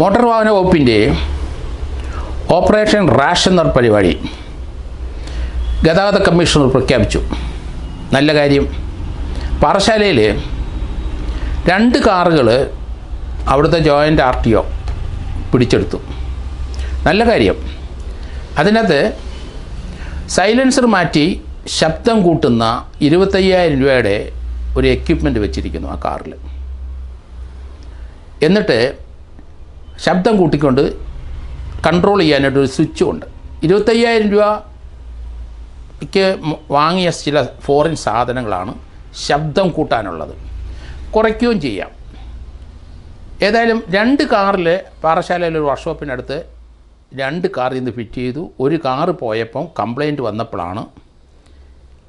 motor വാഹന വകുപ്പിൻ്റെ operation ration എന്നൊരു പരിപാടി ഗതാഗത കമ്മീഷണർ പ്രഖ്യാപിച്ചു നല്ല കാര്യം പാറശാലയിൽ രണ്ട് കാറുകൾ അവിടുത്തെ ജോയിൻ്റ് ആർ ടി ഒ പിടിച്ചെടുത്തു നല്ല കാര്യം അതിനകത്ത് സൈലൻസർ മാറ്റി ശബ്ദം കൂട്ടുന്ന ഇരുപത്തയ്യായിരം രൂപയുടെ ഒരു എക്യുപ്മെൻറ്റ് വെച്ചിരിക്കുന്നു ആ കാറിൽ എന്നിട്ട് ശബ്ദം കൂട്ടിക്കൊണ്ട് കൺട്രോൾ ചെയ്യാനായിട്ട് ഒരു സ്വിച്ച് ഉണ്ട് ഇരുപത്തയ്യായിരം രൂപയ്ക്ക് വാങ്ങിയ ചില ഫോറിൻ സാധനങ്ങളാണ് ശബ്ദം കൂട്ടാനുള്ളത് കുറയ്ക്കുകയും ചെയ്യാം ഏതായാലും രണ്ട് കാറിൽ പാറശാലയിൽ ഒരു വർക്ക്ഷോപ്പിനടുത്ത് രണ്ട് കാർ ഇന്ന് ഫിറ്റ് ചെയ്തു ഒരു കാറ് പോയപ്പം കംപ്ലയിൻറ്റ് വന്നപ്പോഴാണ്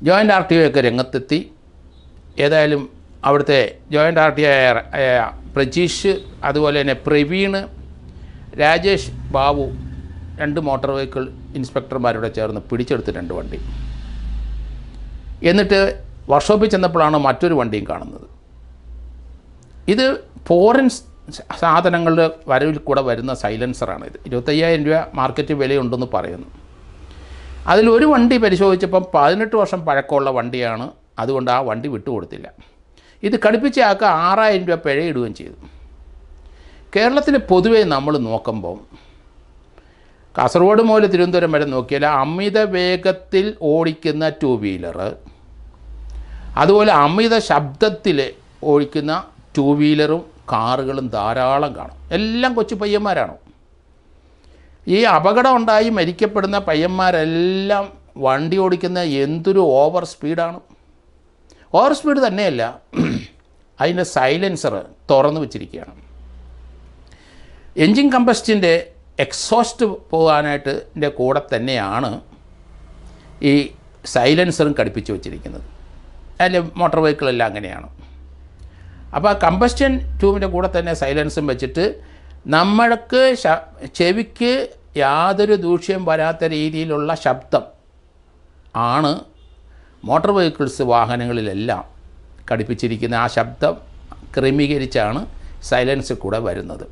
ജോയിൻ്റ് ആർ ടി ഒക്കെ രംഗത്തെത്തി ഏതായാലും അവിടുത്തെ joint R T O Prajeesh അതുപോലെ തന്നെ പ്രവീൺ രാജേഷ് ബാബു രണ്ട് മോട്ടോർ വെഹിക്കിൾ ഇൻസ്പെക്ടർമാരോട് ചേർന്ന് പിടിച്ചെടുത്ത് രണ്ട് വണ്ടി എന്നിട്ട് വർക്ക്ഷോപ്പിൽ ചെന്നപ്പോഴാണ് മറ്റൊരു വണ്ടിയും കാണുന്നത് ഇത് ഫോറിൻ സാധനങ്ങളുടെ വരവിൽ കൂടെ വരുന്ന സൈലൻസറാണ് ഇത് ഇരുപത്തയ്യായിരം രൂപ മാർക്കറ്റ് വിലയുണ്ടെന്ന് പറയുന്നു അതിൽ ഒരു വണ്ടി പരിശോധിച്ചപ്പം പതിനെട്ട് വർഷം പഴക്കമുള്ള വണ്ടിയാണ് അതുകൊണ്ട് ആ വണ്ടി വിട്ടുകൊടുത്തില്ല ഇത് ആൾക്ക് ആറായിരം രൂപ പിഴയിടുകയും ചെയ്തു കേരളത്തിൽ പൊതുവേ നമ്മൾ നോക്കുമ്പം കാസർഗോഡ് മുതൽ തിരുവനന്തപുരം വരെ നോക്കിയാൽ അമിത വേഗത്തിൽ ഓടിക്കുന്ന ടു വീലർ അതുപോലെ അമിത ശബ്ദത്തിൽ ഓടിക്കുന്ന ടു വീലറും കാറുകളും ധാരാളം കാണും എല്ലാം കൊച്ചു പയ്യന്മാരാണ് ഈ അപകടം ഉണ്ടായി മരിക്കപ്പെടുന്ന പയ്യന്മാരെല്ലാം വണ്ടി ഓടിക്കുന്ന എന്തൊരു ഓവർ സ്പീഡാണ് ഓവർ സ്പീഡ് തന്നെയല്ല അതിൻ്റെ സൈലൻസർ തുറന്നു വെച്ചിരിക്കുകയാണ് എൻജിൻ കമ്പസ്റ്റിൻ്റെ എക്സോസ്റ്റ് പോകാനായിട്ട് എൻ്റെ കൂടെ തന്നെയാണ് ഈ സൈലൻസറും ഘടിപ്പിച്ച് വെച്ചിരിക്കുന്നത് അതിൽ മോട്ടോർ വെഹിക്കിളെല്ലാം അങ്ങനെയാണ് അപ്പോൾ ആ കമ്പസ്റ്റൻ ട്യൂബിൻ്റെ കൂടെ തന്നെ സൈലൻസും വെച്ചിട്ട് നമ്മൾക്ക് ചെവിക്ക് യാതൊരു ദൂഷ്യം വരാത്ത രീതിയിലുള്ള ശബ്ദം ആണ് മോട്ടോർ വെഹിക്കിൾസ് വാഹനങ്ങളിലെല്ലാം ഘടിപ്പിച്ചിരിക്കുന്ന ആ ശബ്ദം ക്രമീകരിച്ചാണ് സൈലൻസ് കൂടെ വരുന്നത്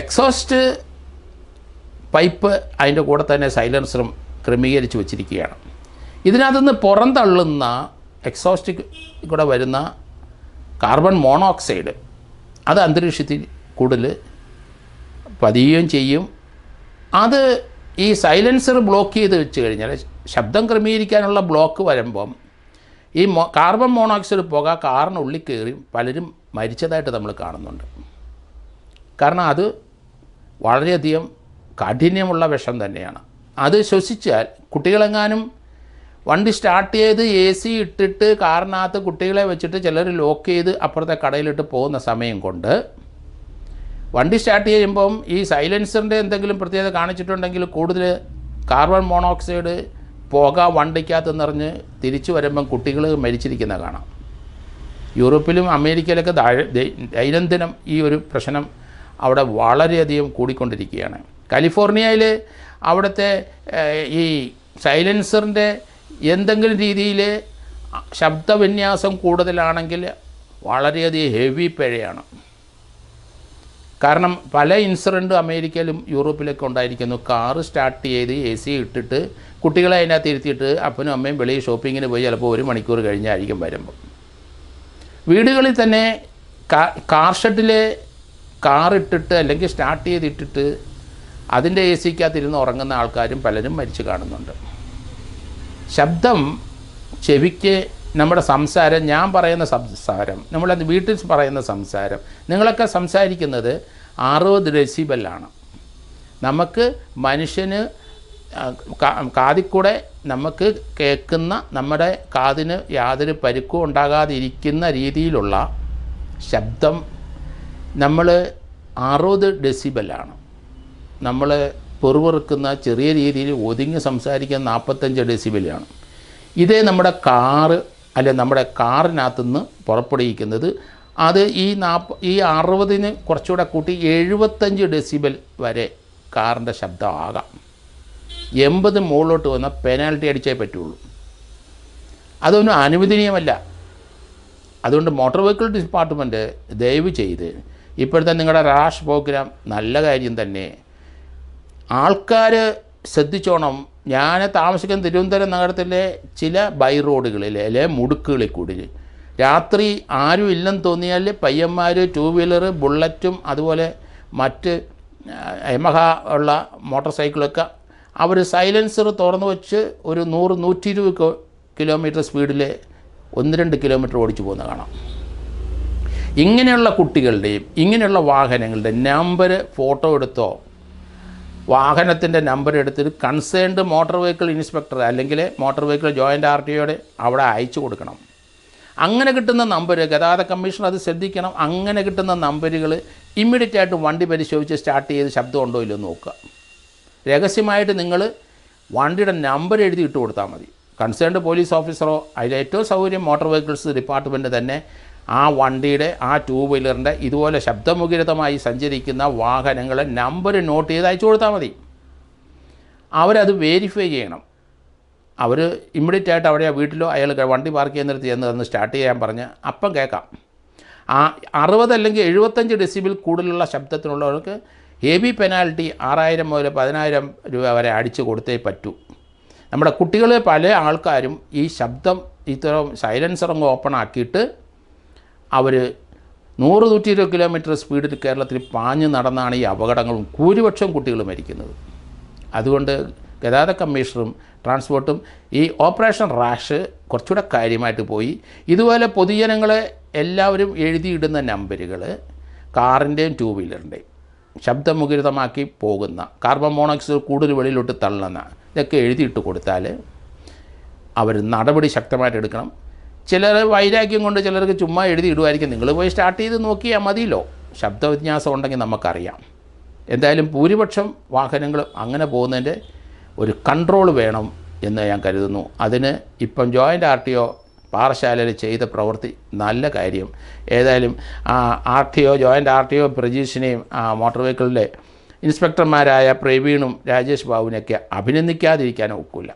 എക്സോസ്റ്റ് പൈപ്പ് അതിൻ്റെ കൂടെ തന്നെ സൈലൻസറും ക്രമീകരിച്ച് വെച്ചിരിക്കുകയാണ് ഇതിനകത്തുനിന്ന് പുറന്തള്ളുന്ന എക്സോസ്റ്റ് കൂടെ വരുന്ന കാർബൺ മോണോക്സൈഡ് അത് അന്തരീക്ഷത്തിൽ കൂടുതൽ പതിയുകയും ചെയ്യും അത് ഈ സൈലൻസർ ബ്ലോക്ക് ചെയ്ത് വെച്ച് കഴിഞ്ഞാൽ ശബ്ദം ക്രമീകരിക്കാനുള്ള ബ്ലോക്ക് വരുമ്പം ഈ മോ കാർബൺ മോണോക്സൈഡ് പുക കാറിനുള്ളിൽ കയറി പലരും മരിച്ചതായിട്ട് നമ്മൾ കാണുന്നുണ്ട് കാരണം അത് വളരെയധികം കാഠിന്യമുള്ള വിഷം തന്നെയാണ് അത് ശ്വസിച്ചാൽ കുട്ടികളെങ്ങാനും വണ്ടി സ്റ്റാർട്ട് ചെയ്ത് എ സി ഇട്ടിട്ട് കാറിനകത്ത് കുട്ടികളെ വെച്ചിട്ട് ചിലർ ലോക്ക് ചെയ്ത് അപ്പുറത്തെ കടയിലിട്ട് പോകുന്ന സമയം കൊണ്ട് വണ്ടി സ്റ്റാർട്ട് ചെയ്യുമ്പം ഈ സൈലൻസറിൻ്റെ എന്തെങ്കിലും പ്രത്യേകത കാണിച്ചിട്ടുണ്ടെങ്കിൽ കൂടുതൽ കാർബൺ മോണോക്സൈഡ് പുക വണ്ടിക്കകത്ത് നിറഞ്ഞ് തിരിച്ചു വരുമ്പം കുട്ടികൾ മരിച്ചിരിക്കുന്ന കാണാം യൂറോപ്പിലും അമേരിക്കയിലൊക്കെ ദൈനംദിനം ഈ ഒരു പ്രശ്നം അവിടെ വളരെയധികം കൂടിക്കൊണ്ടിരിക്കുകയാണ് കാലിഫോർണിയയിൽ അവിടുത്തെ ഈ സൈലൻസറിൻ്റെ എന്തെങ്കിലും രീതിയിൽ ശബ്ദവിന്യാസം കൂടുതലാണെങ്കിൽ വളരെയധികം ഹെവി പിഴയാണ് കാരണം പല ഇൻസിഡൻറ്റും അമേരിക്കയിലും യൂറോപ്പിലൊക്കെ ഉണ്ടായിരിക്കുന്നു കാറ് സ്റ്റാർട്ട് ചെയ്ത് എ സി ഇട്ടിട്ട് കുട്ടികളെ അതിനകത്ത് ഇരുത്തിയിട്ട് അപ്പനും അമ്മയും വെളിയിൽ ഷോപ്പിങ്ങിന് പോയി ചിലപ്പോൾ ഒരു മണിക്കൂർ കഴിഞ്ഞായിരിക്കും വരുമ്പോൾ വീടുകളിൽ തന്നെ കാർ ഷെഡിലെ കാർ ഇട്ടിട്ട് അല്ലെങ്കിൽ സ്റ്റാർട്ട് ചെയ്തിട്ടിട്ട് അതിൻ്റെ എ സിക്കകത്തിരുന്ന് ഉറങ്ങുന്ന ആൾക്കാരും പലരും മരിച്ചു കാണുന്നുണ്ട് ശബ്ദം ചെവിക്ക് നമ്മുടെ സംസാരം ഞാൻ പറയുന്ന സംസാരം നമ്മളത് വീട്ടിൽ പറയുന്ന സംസാരം നിങ്ങളൊക്കെ സംസാരിക്കുന്നത് അറുപത് ഡെസിബലാണ് നമുക്ക് മനുഷ്യന് കാതിക്കൂടെ നമുക്ക് കേൾക്കുന്ന നമ്മുടെ കാതിന് യാതൊരു പരുക്കും ഉണ്ടാകാതിരിക്കുന്ന രീതിയിലുള്ള ശബ്ദം നമ്മൾ അറുപത് ഡെസിബലാണ് നമ്മൾ പെറുപെറുക്കുന്ന ചെറിയ രീതിയിൽ ഒതുങ്ങി സംസാരിക്കുന്ന നാൽപ്പത്തഞ്ച് ഡെസിബലാണ് ഇതേ നമ്മുടെ കാറ് അല്ലെ നമ്മുടെ നിന്ന് പുറപ്പെടുവിക്കുന്നത് അത് ഈ നാപ്പ ഈ അറുപതിന് കുറച്ചുകൂടെ കൂട്ടി എഴുപത്തഞ്ച് ഡെസിബൽ വരെ കാറിൻ്റെ ശബ്ദമാകാം എൺപത് മുകളിലോട്ട് വന്നാൽ പെനാൽറ്റി അടിച്ചേ പറ്റുള്ളൂ അതൊന്നും അനുവദനീയമല്ല അതുകൊണ്ട് മോട്ടോർ വെഹിക്കിൾ ഡിപ്പാർട്ട്മെൻറ്റ് ദയവ് ചെയ്ത് ഇപ്പോഴത്തെ നിങ്ങളുടെ റാഷ് പ്രോഗ്രാം നല്ല കാര്യം തന്നെ ആൾക്കാർ ശ്രദ്ധിച്ചോണം ഞാൻ താമസിക്കുന്ന തിരുവനന്തപുരം നഗരത്തിലെ ചില ബൈ റോഡുകളിൽ അല്ലെ മുടുക്കുകളിൽ കൂടി രാത്രി ആരും ഇല്ലെന്ന് തോന്നിയാൽ പയ്യന്മാർ ടൂ വീലർ ബുള്ളറ്റും അതുപോലെ മറ്റ് എമഹ ഉള്ള മോട്ടോർ സൈക്കിളൊക്കെ അവർ സൈലൻസർ തുറന്നു വെച്ച് ഒരു നൂറ് നൂറ്റി ഇരുപത് കിലോമീറ്റർ സ്പീഡിൽ ഒന്ന് രണ്ട് കിലോമീറ്റർ ഓടിച്ചു പോകുന്ന കാണാം ഇങ്ങനെയുള്ള കുട്ടികളുടെയും ഇങ്ങനെയുള്ള വാഹനങ്ങളുടെ നമ്പർ ഫോട്ടോ എടുത്തോ വാഹനത്തിൻ്റെ നമ്പർ എടുത്തിട്ട് കൺസേൺഡ് മോട്ടോർ വെഹിക്കിൾ ഇൻസ്പെക്ടർ അല്ലെങ്കിൽ motor vehicle joint R T ഒയുടെ അവിടെ അയച്ചു കൊടുക്കണം അങ്ങനെ കിട്ടുന്ന നമ്പർ ഗതാഗത കമ്മീഷൻ അത് ശ്രദ്ധിക്കണം അങ്ങനെ കിട്ടുന്ന നമ്പറുകൾ ഇമ്മീഡിയറ്റ് ആയിട്ട് വണ്ടി പരിശോധിച്ച് സ്റ്റാർട്ട് ചെയ്ത് ശബ്ദം ഉണ്ടോ ഇല്ലെന്ന് നോക്കുക രഹസ്യമായിട്ട് നിങ്ങൾ വണ്ടിയുടെ നമ്പർ എഴുതി ഇട്ട് കൊടുത്താൽ മതി കൺസേൺഡ് പോലീസ് ഓഫീസറോ അതിൽ ഏറ്റവും സൗകര്യം മോട്ടോർ വെഹിക്കിൾസ് ഡിപ്പാർട്ട്മെൻറ്റ് തന്നെ ആ വണ്ടിയുടെ ആ ടൂ വീലറിൻ്റെ ഇതുപോലെ ശബ്ദമുഖരിതമായി സഞ്ചരിക്കുന്ന വാഹനങ്ങളെ നമ്പർ നോട്ട് ചെയ്ത് അയച്ചു കൊടുത്താൽ മതി അവരത് വേരിഫൈ ചെയ്യണം അവർ ഇമ്മീഡിയറ്റ് ആയിട്ട് അവിടെ വീട്ടിലോ അയാൾ വണ്ടി പാർക്ക് ചെയ്യുന്നിടത്ത് ചെന്ന് തന്ന് സ്റ്റാർട്ട് ചെയ്യാൻ പറഞ്ഞ് അപ്പം കേൾക്കാം ആ അറുപത് അല്ലെങ്കിൽ എഴുപത്തഞ്ച് ഡെസിബിൽ കൂടുതലുള്ള ശബ്ദത്തിനുള്ളവർക്ക് ഹെവി പെനാൽറ്റി ആറായിരം മുതൽ പതിനായിരം രൂപ വരെ അടിച്ചു കൊടുത്തേ പറ്റൂ നമ്മുടെ കുട്ടികളെ പല ആൾക്കാരും ഈ ശബ്ദം ഇത്തരം സൈലൻസറങ്ങ് ഓപ്പൺ ആക്കിയിട്ട് അവർ നൂറ് നൂറ്റി ഇരുപത് കിലോമീറ്റർ സ്പീഡിൽ കേരളത്തിൽ പാഞ്ഞു നടന്നാണ് ഈ അപകടങ്ങളും ഭൂരിപക്ഷം കുട്ടികൾ മരിക്കുന്നത് അതുകൊണ്ട് ഗതാഗത കമ്മീഷണറും ട്രാൻസ്പോർട്ടും ഈ ഓപ്പറേഷൻ റാഷ് കുറച്ചുകൂടെ കാര്യമായിട്ട് പോയി ഇതുപോലെ പൊതുജനങ്ങളെ എല്ലാവരും എഴുതിയിടുന്ന നമ്പറുകൾ കാറിൻ്റെയും ടൂ വീലറിൻ്റെയും ശബ്ദമുഖിതമാക്കി പോകുന്ന കാർബൺ മോണോക്സൈഡ് കൂടുതൽ വെളിയിലോട്ട് തള്ളുന്ന ഇതൊക്കെ എഴുതിയിട്ട് കൊടുത്താൽ അവർ നടപടി ശക്തമായിട്ട് എടുക്കണം ചിലർ വൈരാഗ്യം കൊണ്ട് ചിലർക്ക് ചുമ്മാ എഴുതി ഇടുമായിരിക്കും നിങ്ങൾ പോയി സ്റ്റാർട്ട് ചെയ്ത് നോക്കിയാൽ മതിയല്ലോ ശബ്ദവിന്യാസം ഉണ്ടെങ്കിൽ നമുക്കറിയാം എന്തായാലും ഭൂരിപക്ഷം വാഹനങ്ങൾ അങ്ങനെ പോകുന്നതിൻ്റെ ഒരു കൺട്രോൾ വേണം എന്ന് ഞാൻ കരുതുന്നു അതിന് ഇപ്പം ജോയിൻ്റ് ആർ ടി ഒ പാറശാലയിൽ ചെയ്ത പ്രവൃത്തി നല്ല കാര്യം ഏതായാലും R T O joint R T O പ്രജീഷിനെയും മോട്ടോർ വെഹിക്കിളിലെ ഇൻസ്പെക്ടർമാരായ പ്രവീണും രാജേഷ് ബാബുവിനെയൊക്കെ അഭിനന്ദിക്കാതിരിക്കാൻ ഒക്കില്ല